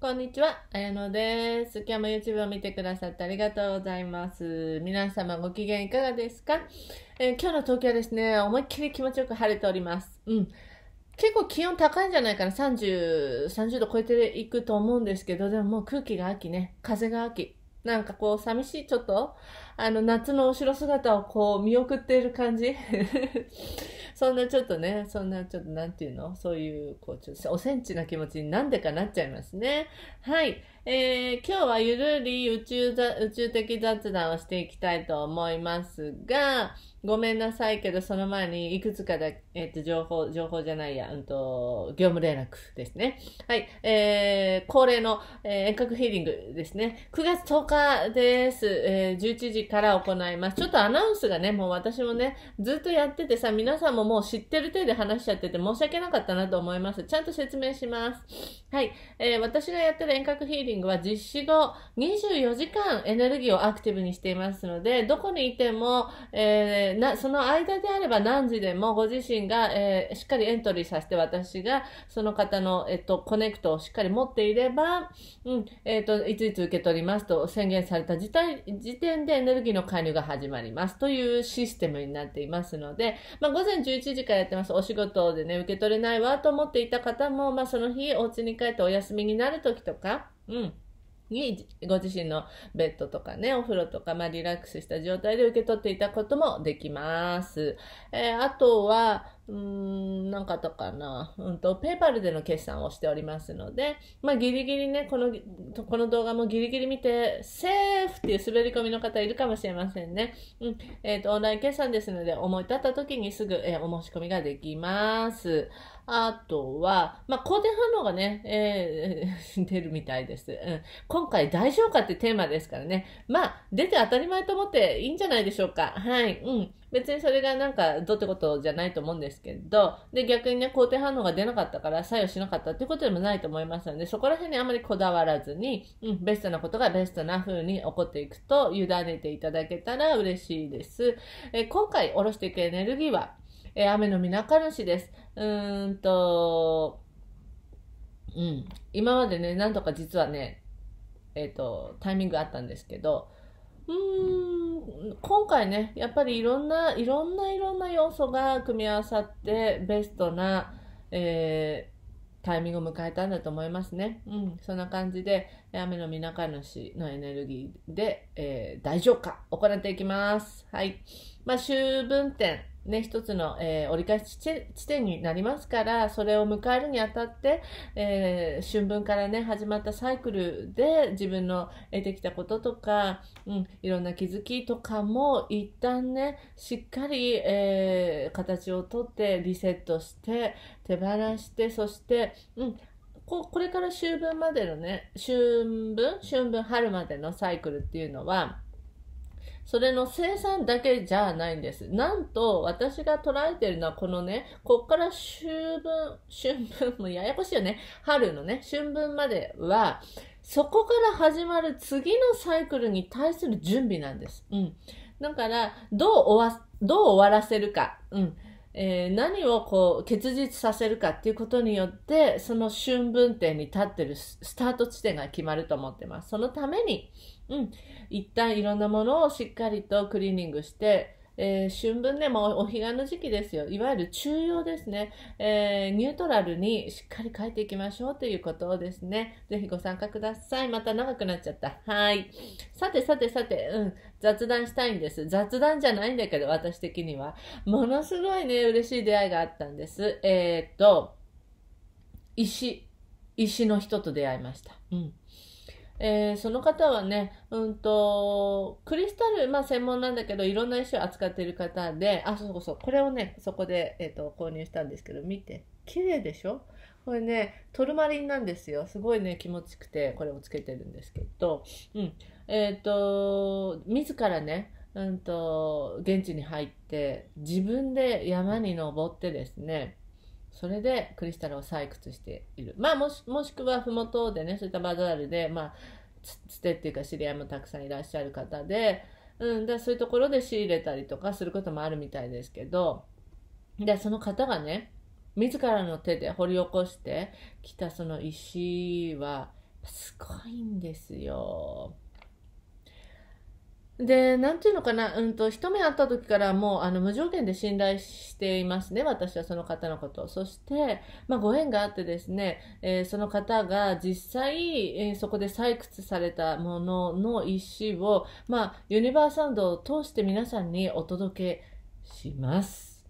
こんにちは、あやのです。今日も YouTube を見てくださってありがとうございます。皆様ご機嫌いかがですか、えー、今日の東京はですね、思いっきり気持ちよく晴れております。うん。結構気温高いんじゃないかな。30、30度超えていくと思うんですけど、でももう空気が秋ね、風が秋。なんかこう寂しい、ちょっと、あの夏の後ろ姿をこう見送っている感じ。そんなちょっとね、そんなちょっとなんていうのそういう、こう、ちょっとおセンチな気持ちになんでかなっちゃいますね。はい。えー、今日はゆるり宇宙宇宙的雑談をしていきたいと思いますが、ごめんなさいけど、その前にいくつかだ、えっ、ー、と、情報、情報じゃないや、うんと、業務連絡ですね。はい、えー、恒例の、えー、遠隔ヒーリングですね。9月10日です。えー、11時から行います。ちょっとアナウンスがね、もう私もね、ずっとやっててさ、皆さんももう知ってる手で話しちゃってて申し訳なかったなと思います。ちゃんと説明します。はい、えー、私がやってる遠隔ヒーリングングは実施後24時間エネルギーをアクティブにしていますので、どこにいても、えー、なその間であれば何時でもご自身が、えー、しっかりエントリーさせて私がその方の、えっと、コネクトをしっかり持っていれば、うんえー、っといついつ受け取りますと宣言された時時点でエネルギーの介入が始まりますというシステムになっていますので、まあ、午前11時からやってますお仕事でね受け取れないわと思っていた方も、まあ、その日お家に帰ってお休みになる時とかうんにご自身のベッドとかね、お風呂とか、まあ、リラックスした状態で受け取っていたこともできます。えー、あとは、うーん、なんかとかな、うんと、ペーパルでの決算をしておりますので、まあ、ギリギリね、この、この動画もギリギリ見て、セーフっていう滑り込みの方いるかもしれませんね。うん、えっ、ー、と、オンライン決算ですので、思い立った時にすぐ、えー、お申し込みができます。あとは、まあ、好反応がね、えー、出るみたいです。うん、今回、大丈夫かってテーマですからね。まあ、出て当たり前と思っていいんじゃないでしょうか。はい。うん。別にそれがなんか、どうってことじゃないと思うんですけど、で、逆にね、肯定反応が出なかったから、作用しなかったってことでもないと思いますので、そこら辺にあまりこだわらずに、うん、ベストなことがベストな風に起こっていくと、委ねていただけたら嬉しいです。え今回、おろしていくエネルギーは、え雨のみなか主です。うんと、うん、今までね、何度か実はね、えっ、ー、と、タイミングあったんですけど、うーん、今回ね、やっぱりいろんな、いろんないろんな要素が組み合わさって、ベストな、えー、タイミングを迎えたんだと思いますね。うん、そんな感じで、雨のみなかぬしのエネルギーで、えー、大丈夫か行っていきます。はい。まあ、秋分展。ね、一つの、えー、折り返し地点になりますから、それを迎えるにあたって、えー、春分からね、始まったサイクルで自分の得てきたこととか、うん、いろんな気づきとかも一旦ね、しっかり、えー、形をとってリセットして、手放して、そして、うん、ここれから秋分までのね、春分、春分春までのサイクルっていうのは、それの生産だけじゃないんです。なんと、私が捉えてるのはこのね、こっから春分、春分、もややこしいよね。春のね、春分までは、そこから始まる次のサイクルに対する準備なんです。うん。だから、どう終わ、どう終わらせるか。うん。えー、何をこう結実させるかっていうことによってその春分点に立ってるスタート地点が決まると思ってますそのためにうん。一旦いろんなものをしっかりとクリーニングして、えー、春分でもお彼岸の時期ですよ。いわゆる中庸ですね、えー、ニュートラルにしっかり書いていきましょうということをですね、ぜひご参加ください。また長くなっちゃった。はい。さてさてさて、うん、雑談したいんです。雑談じゃないんだけど、私的には。ものすごいね、嬉しい出会いがあったんです。えー、っと、石、石の人と出会いました。うん。えー、その方はね、うんと、クリスタル、まあ、専門なんだけど、いろんな石を扱っている方で、あ、そうそう、これをね、そこで、えっ、ー、と、購入したんですけど、見て、綺麗でしょこれね、トルマリンなんですよ。すごいね、気持ちくて、これをつけてるんですけど、うん。えっ、ー、と、自らね、うんと、現地に入って、自分で山に登ってですね、それでクリスタルを採掘している。まあ、もしもしくは麓でね、そういったバザールで、まあ、つてっていうか知り合いもたくさんいらっしゃる方で、うん、でそういうところで仕入れたりとかすることもあるみたいですけど、で、その方がね、自らの手で掘り起こしてきたその石は、すごいんですよ。で、なんていうのかな、うんと、一目会った時からもう、あの、無条件で信頼していますね、私はその方のこと。そして、まあ、ご縁があってですね、えー、その方が実際、えー、そこで採掘されたものの石を、まあ、ユニバーサンドを通して皆さんにお届けします。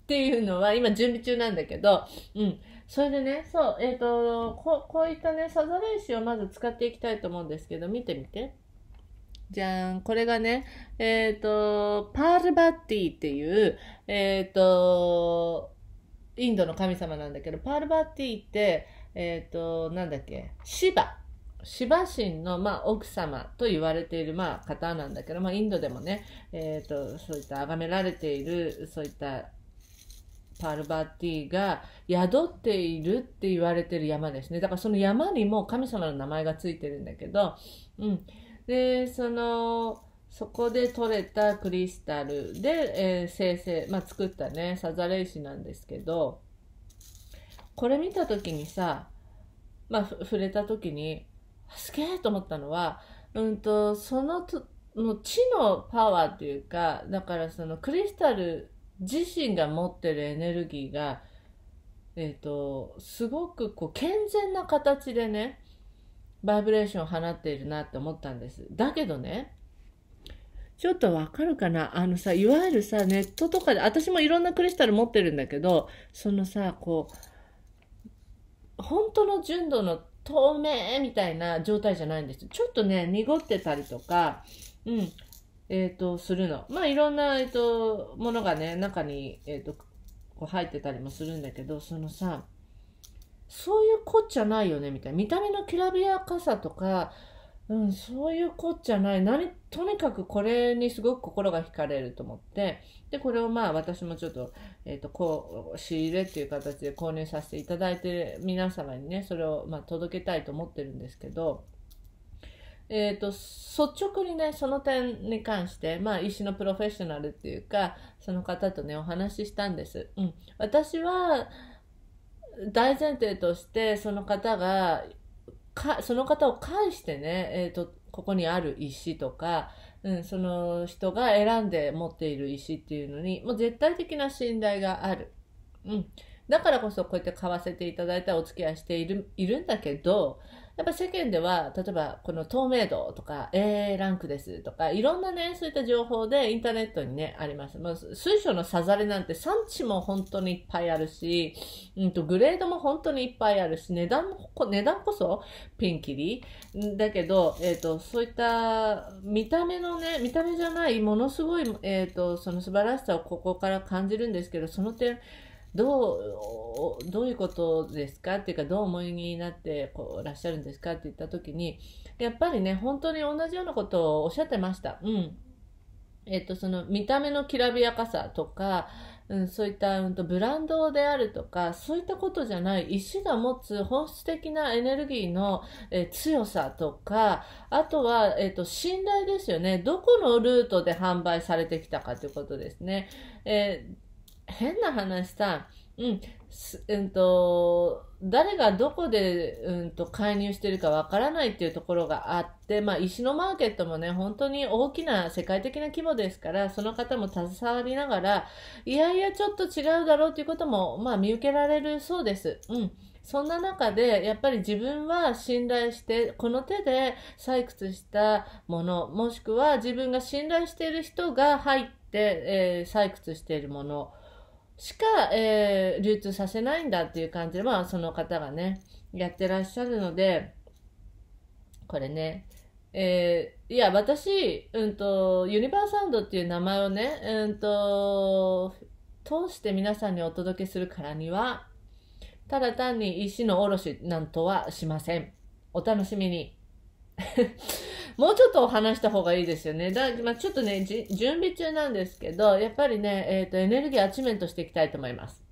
っていうのは、今準備中なんだけど、うん。それでね、そう、えっ、ー、と、こう、こういったね、サザレ石をまず使っていきたいと思うんですけど、見てみて。じゃん。これがね、えっ、ー、と、パールバッティっていう、えっ、ー、と、インドの神様なんだけど、パールバッティって、えっ、ー、と、なんだっけ、シバ。シバ神の、まあ、奥様と言われている、まあ、方なんだけど、まあ、インドでもね、えっ、と、そういった崇められている、そういったパールバッティが宿っているって言われてる山ですね。だからその山にも神様の名前がついてるんだけど、うん。で、その、そこで取れたクリスタルで、えー、生成、まあ、作ったね、サザレ石なんですけど、これ見た時にさ、まあ、触れた時に、すげえと思ったのは、うんと、そのと、もう知のパワーというか、だからそのクリスタル自身が持ってるエネルギーが、えっ、ー、と、すごくこう健全な形でね、バイブレーションを放っているなって思ったんです。だけどね、ちょっとわかるかなあのさ、いわゆるさ、ネットとかで、私もいろんなクリスタル持ってるんだけど、そのさ、こう、本当の純度の透明みたいな状態じゃないんです。ちょっとね、濁ってたりとか、うん、えっ、ー、と、するの。まあ、いろんな、えっ、ー、と、ものがね、中に、えっ、ー、と、こう入ってたりもするんだけど、そのさ、そういうこっちゃないよねみたいな見た目のきらびやかさとか、うん、そういうこっちゃない何とにかくこれにすごく心が惹かれると思ってでこれをまあ私もちょっと,、えーと、こう仕入れっていう形で購入させていただいて皆様にねそれをま届けたいと思ってるんですけど。えーと、と率直にねその点に関して、まあ、医師のプロフェッショナルっていうかその方とねお話ししたんです。うん、私は大前提としてその方がかその方を介してね、えーと、とここにある石とか、うん、その人が選んで持っている石っていうのにもう絶対的な信頼がある、うん、だからこそこうやって買わせていただいたお付き合いしているいるんだけどやっぱ世間では、例えばこの透明度とか A ランクですとか、いろんなね、そういった情報でインターネットにね、あります。まあ、水晶のさざれなんて産地も本当にいっぱいあるし、うんと、グレードも本当にいっぱいあるし、値段も、値段こそピンキリ。だけど、えっ、ー、と、そういった見た目のね、見た目じゃない、ものすごい、えっ、ー、と、その素晴らしさをここから感じるんですけど、その点、どうどういうことですかっていうかどう思いになってこうらっしゃるんですかって言った時にやっぱりね本当に同じようなことをおっしゃってました。うんえっと、その見た目のきらびやかさとか、うん、そういった、うん、とブランドであるとかそういったことじゃない石が持つ本質的なエネルギーの、え強さとかあとは、えー、と信頼ですよねどこのルートで販売されてきたかということですね、え変な話さ、うん、うんと、誰がどこで、うんと、介入してるかわからないっていうところがあって、まあ、石のマーケットもね、本当に大きな世界的な規模ですから、その方も携わりながら、いやいや、ちょっと違うだろうっていうことも、まあ、見受けられるそうです。うん。そんな中で、やっぱり自分は信頼して、この手で採掘したもの、もしくは自分が信頼している人が入って、えー、採掘しているもの、しか、えー、流通させないんだっていう感じで、まあ、その方がね、やってらっしゃるので、これね、えー、いや、私、うんと、ユニバーサウンドっていう名前をね、うんと、通して皆さんにお届けするからには、ただ単に石のおろしなんとはしません。お楽しみに。もうちょっとお話した方がいいですよね。だまあ、ちょっとね準備中なんですけど、やっぱりね、えっ、ー、と、エネルギーアチメントしていきたいと思います。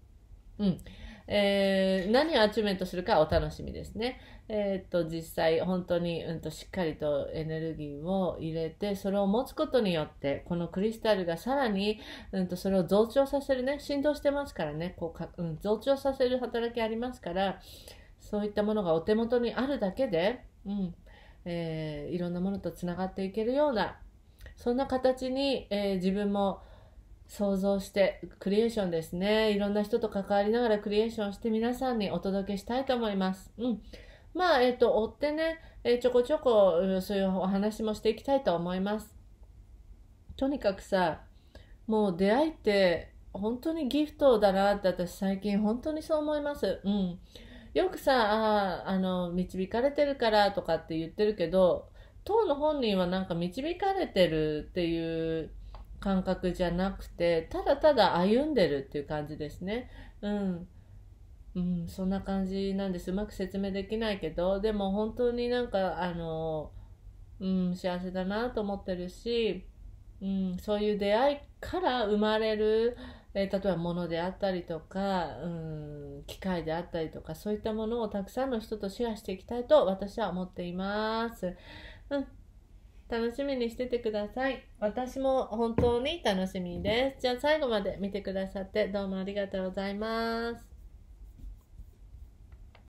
うん。えー、何をアチュメントするかお楽しみですね。えー、と、実際、本当に、うんと、しっかりとエネルギーを入れて、それを持つことによって、このクリスタルがさらに、うんと、それを増長させるね、振動してますからね、こうか、うん、増長させる働きありますから、そういったものがお手元にあるだけで、うん、えー、いろんなものとつながっていけるようなそんな形に、えー、自分も想像してクリエーションですねいろんな人と関わりながらクリエーションして皆さんにお届けしたいと思います。うんまあ、えっ、ー、と、追ってね、えー、ちょこちょこ、そういうお話もしていきたいと思います。とにかくさ、もう出会いって、本当にギフトだなって私最近本当にそう思います。うん。よくさ、ああの、導かれてるからとかって言ってるけど、当の本人はなんか導かれてるっていう感覚じゃなくて、ただただ歩んでるっていう感じですね。うん。うん、そんな感じなんです。うまく説明できないけど、でも本当になんか、あの、うん、幸せだなと思ってるし、うん、そういう出会いから生まれるえー、例えば物であったりとか、うん、機械であったりとか、そういったものをたくさんの人とシェアしていきたいと私は思っています。うん。楽しみにしててください。私も本当に楽しみです。じゃあ最後まで見てくださってどうもありがとうございます。